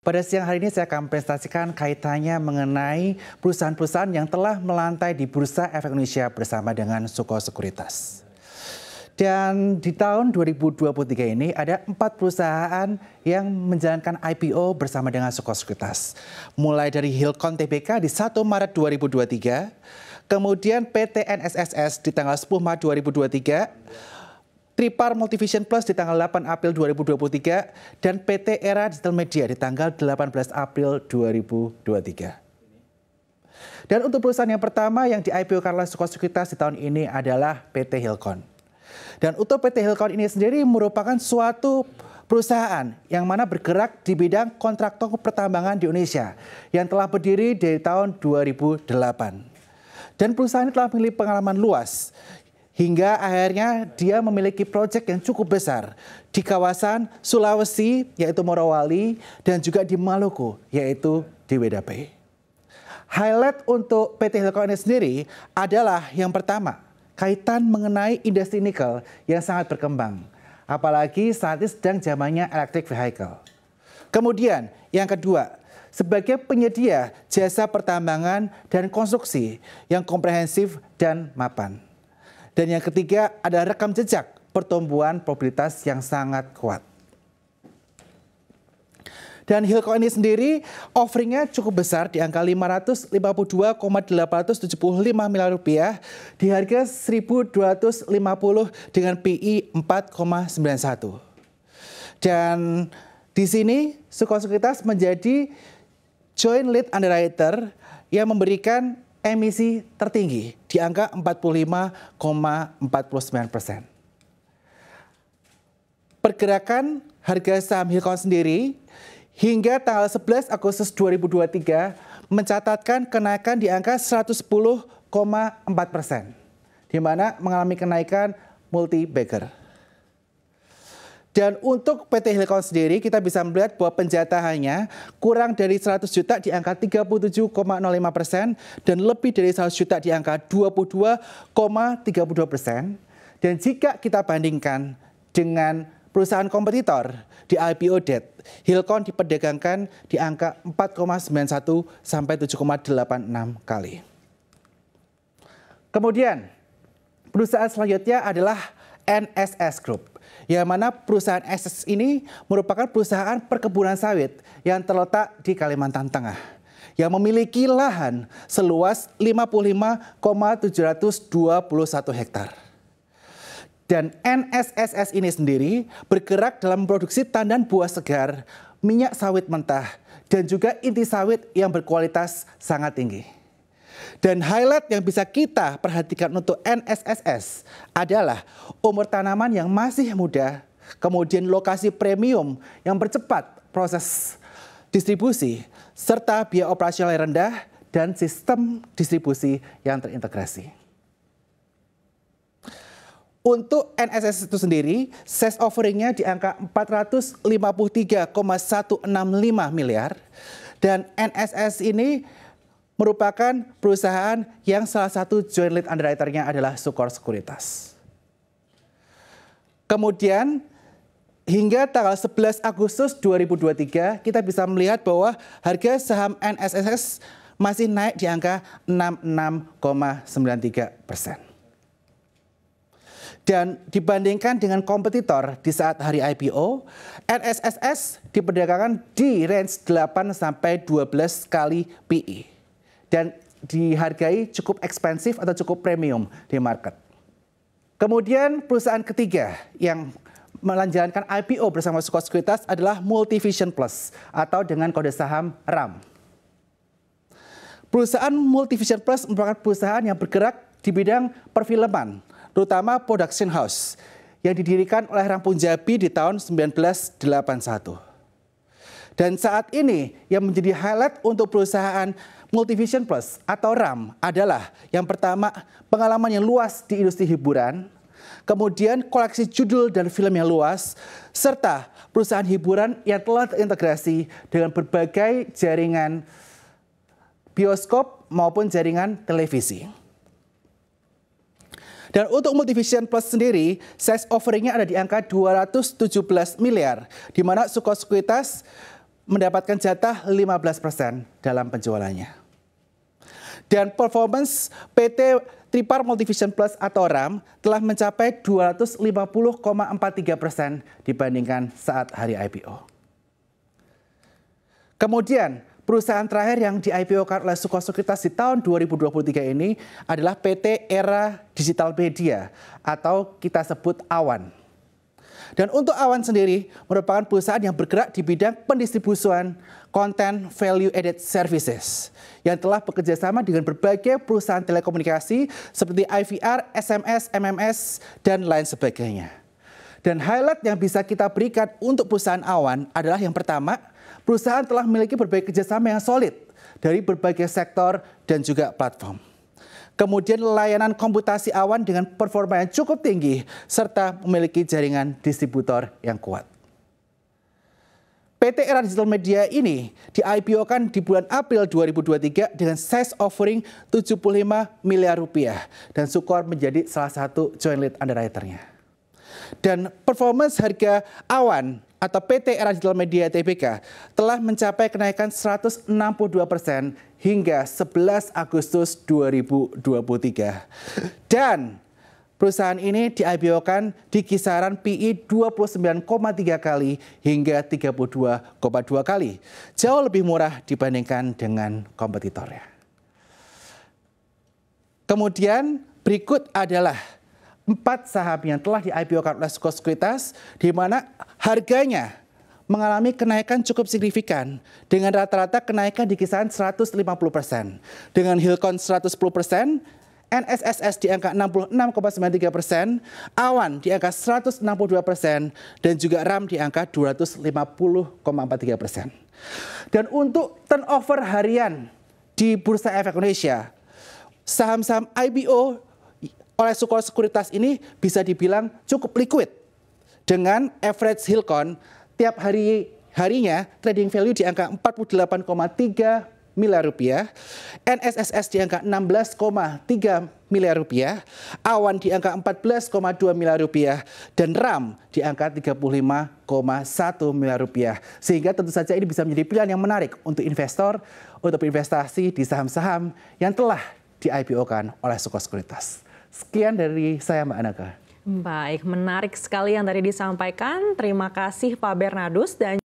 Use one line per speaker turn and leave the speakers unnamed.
Pada siang hari ini saya akan presentasikan kaitannya mengenai perusahaan-perusahaan yang telah melantai di Bursa Efek Indonesia bersama dengan Suko Sekuritas. Dan di tahun 2023 ini ada empat perusahaan yang menjalankan IPO bersama dengan Suko Sekuritas. Mulai dari Hilcon TBK di 1 Maret 2023, kemudian PT NSSS di tanggal 10 Maret 2023, Tripar Multivision Plus di tanggal 8 April 2023 dan PT Era Digital Media di tanggal 18 April 2023. Dan untuk perusahaan yang pertama yang di IPO karena suku Sekuritas di tahun ini adalah PT Hilcon. Dan untuk PT Hilcon ini sendiri merupakan suatu perusahaan yang mana bergerak di bidang kontraktor pertambangan di Indonesia yang telah berdiri dari tahun 2008. Dan perusahaan ini telah memiliki pengalaman luas hingga akhirnya dia memiliki proyek yang cukup besar di kawasan Sulawesi yaitu Morowali dan juga di Maluku yaitu di WDP. Highlight untuk PT Hilco ini sendiri adalah yang pertama, kaitan mengenai industri nikel yang sangat berkembang. Apalagi saat ini sedang zamannya electric vehicle. Kemudian yang kedua, sebagai penyedia jasa pertambangan dan konstruksi yang komprehensif dan mapan. Dan yang ketiga ada rekam jejak pertumbuhan probabilitas yang sangat kuat. Dan Hilco ini sendiri offeringnya cukup besar di angka 552,875 miliar rupiah di harga 1.250 dengan PI 4,91. Dan di sini Suko Sekuritas menjadi joint lead underwriter yang memberikan emisi tertinggi di angka 45,49 persen. Pergerakan harga saham Hilcon sendiri hingga tanggal 11 Agustus 2023 mencatatkan kenaikan di angka 110,4 persen, di mana mengalami kenaikan multi bagger. Dan untuk PT Hilcon sendiri kita bisa melihat bahwa penjatahannya kurang dari 100 juta di angka 37,05 persen dan lebih dari 100 juta di angka 22,32 persen. Dan jika kita bandingkan dengan perusahaan kompetitor di IPO debt, Hilcon diperdagangkan di angka 4,91 sampai 7,86 kali. Kemudian perusahaan selanjutnya adalah NSS Group yang mana perusahaan SS ini merupakan perusahaan perkebunan sawit yang terletak di Kalimantan Tengah yang memiliki lahan seluas 55,721 hektar. Dan NSSS ini sendiri bergerak dalam produksi tandan buah segar, minyak sawit mentah, dan juga inti sawit yang berkualitas sangat tinggi. Dan highlight yang bisa kita perhatikan untuk NSSS adalah umur tanaman yang masih muda, kemudian lokasi premium yang bercepat proses distribusi, serta biaya operasional yang rendah dan sistem distribusi yang terintegrasi. Untuk NSS itu sendiri, sales offeringnya di angka 453,165 miliar. Dan NSS ini merupakan perusahaan yang salah satu joint lead underwriternya adalah Sukor Sekuritas. Kemudian hingga tanggal 11 Agustus 2023 kita bisa melihat bahwa harga saham NSSS masih naik di angka 66,93 persen. Dan dibandingkan dengan kompetitor di saat hari IPO, NSSS diperdagangkan di range 8 sampai 12 kali PE dan dihargai cukup ekspensif atau cukup premium di market. Kemudian perusahaan ketiga yang melanjutkan IPO bersama Sukor Sekuritas adalah Multivision Plus atau dengan kode saham RAM. Perusahaan Multivision Plus merupakan perusahaan yang bergerak di bidang perfilman, terutama production house yang didirikan oleh Ram Punjabi di tahun 1981. Dan saat ini yang menjadi highlight untuk perusahaan Multivision Plus atau RAM adalah yang pertama pengalaman yang luas di industri hiburan, kemudian koleksi judul dan film yang luas, serta perusahaan hiburan yang telah terintegrasi dengan berbagai jaringan bioskop maupun jaringan televisi. Dan untuk Multivision Plus sendiri, size offeringnya ada di angka 217 miliar, di mana Sukoskuitas mendapatkan jatah 15% dalam penjualannya dan performance PT Tripar Multivision Plus atau RAM telah mencapai 250,43 persen dibandingkan saat hari IPO. Kemudian, perusahaan terakhir yang di IPO kan oleh Sekuritas di tahun 2023 ini adalah PT Era Digital Media atau kita sebut AWAN. Dan untuk Awan sendiri merupakan perusahaan yang bergerak di bidang pendistribusian konten value added services yang telah bekerja sama dengan berbagai perusahaan telekomunikasi seperti IVR, SMS, MMS, dan lain sebagainya. Dan highlight yang bisa kita berikan untuk perusahaan awan adalah yang pertama, perusahaan telah memiliki berbagai kerjasama yang solid dari berbagai sektor dan juga platform. Kemudian layanan komputasi awan dengan performa yang cukup tinggi serta memiliki jaringan distributor yang kuat. PT Era Digital Media ini di IPO kan di bulan April 2023 dengan size offering 75 miliar rupiah dan Sukor menjadi salah satu joint lead underwriternya. Dan performance harga awan atau PT Era Digital Media TBK telah mencapai kenaikan 162 persen hingga 11 Agustus 2023. Dan perusahaan ini di kan di kisaran PI 29,3 kali hingga 32,2 kali. Jauh lebih murah dibandingkan dengan kompetitornya. Kemudian berikut adalah empat saham yang telah di-IPO-kan oleh Sekuritas, di mana harganya mengalami kenaikan cukup signifikan dengan rata-rata kenaikan di kisaran 150 persen. Dengan Hilcon 110 persen, NSSS di angka 66,93 persen, Awan di angka 162 persen, dan juga RAM di angka 250,43 persen. Dan untuk turnover harian di Bursa Efek Indonesia, saham-saham IBO oleh suku sekuritas ini bisa dibilang cukup liquid. Dengan average Hilcon tiap hari harinya trading value di angka 48,3 miliar rupiah, NSSS di angka 16,3 miliar rupiah, Awan di angka 14,2 miliar rupiah, dan RAM di angka 35,1 miliar rupiah. Sehingga tentu saja ini bisa menjadi pilihan yang menarik untuk investor untuk investasi di saham-saham yang telah di-IPO-kan oleh suku Sekuritas. Sekian dari saya Mbak Anaka. Baik, menarik sekali yang tadi disampaikan. Terima kasih Pak Bernardus dan